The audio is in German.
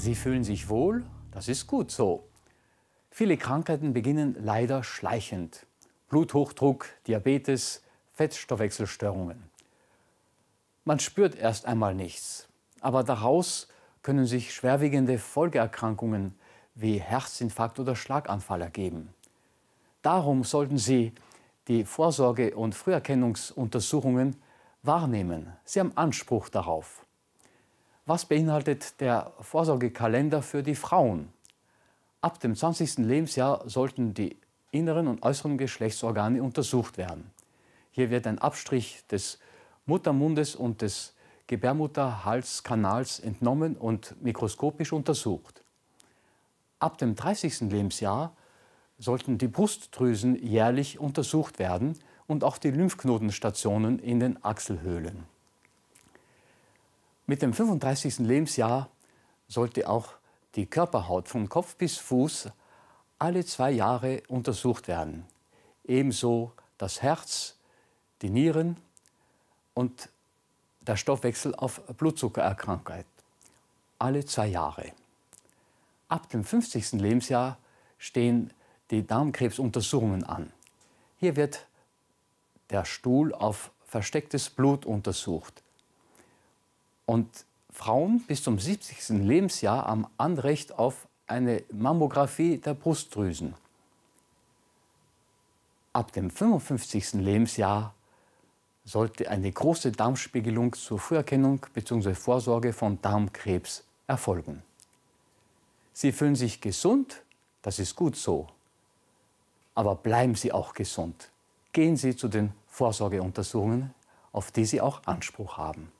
Sie fühlen sich wohl, das ist gut so. Viele Krankheiten beginnen leider schleichend. Bluthochdruck, Diabetes, Fettstoffwechselstörungen. Man spürt erst einmal nichts, aber daraus können sich schwerwiegende Folgeerkrankungen wie Herzinfarkt oder Schlaganfall ergeben. Darum sollten Sie die Vorsorge- und Früherkennungsuntersuchungen wahrnehmen. Sie haben Anspruch darauf. Was beinhaltet der Vorsorgekalender für die Frauen? Ab dem 20. Lebensjahr sollten die inneren und äußeren Geschlechtsorgane untersucht werden. Hier wird ein Abstrich des Muttermundes und des Gebärmutterhalskanals entnommen und mikroskopisch untersucht. Ab dem 30. Lebensjahr sollten die Brustdrüsen jährlich untersucht werden und auch die Lymphknotenstationen in den Achselhöhlen. Mit dem 35. Lebensjahr sollte auch die Körperhaut von Kopf bis Fuß alle zwei Jahre untersucht werden. Ebenso das Herz, die Nieren und der Stoffwechsel auf Blutzuckererkrankheit. Alle zwei Jahre. Ab dem 50. Lebensjahr stehen die Darmkrebsuntersuchungen an. Hier wird der Stuhl auf verstecktes Blut untersucht. Und Frauen bis zum 70. Lebensjahr haben Anrecht auf eine Mammographie der Brustdrüsen. Ab dem 55. Lebensjahr sollte eine große Darmspiegelung zur Früherkennung bzw. Vorsorge von Darmkrebs erfolgen. Sie fühlen sich gesund, das ist gut so. Aber bleiben Sie auch gesund. Gehen Sie zu den Vorsorgeuntersuchungen, auf die Sie auch Anspruch haben.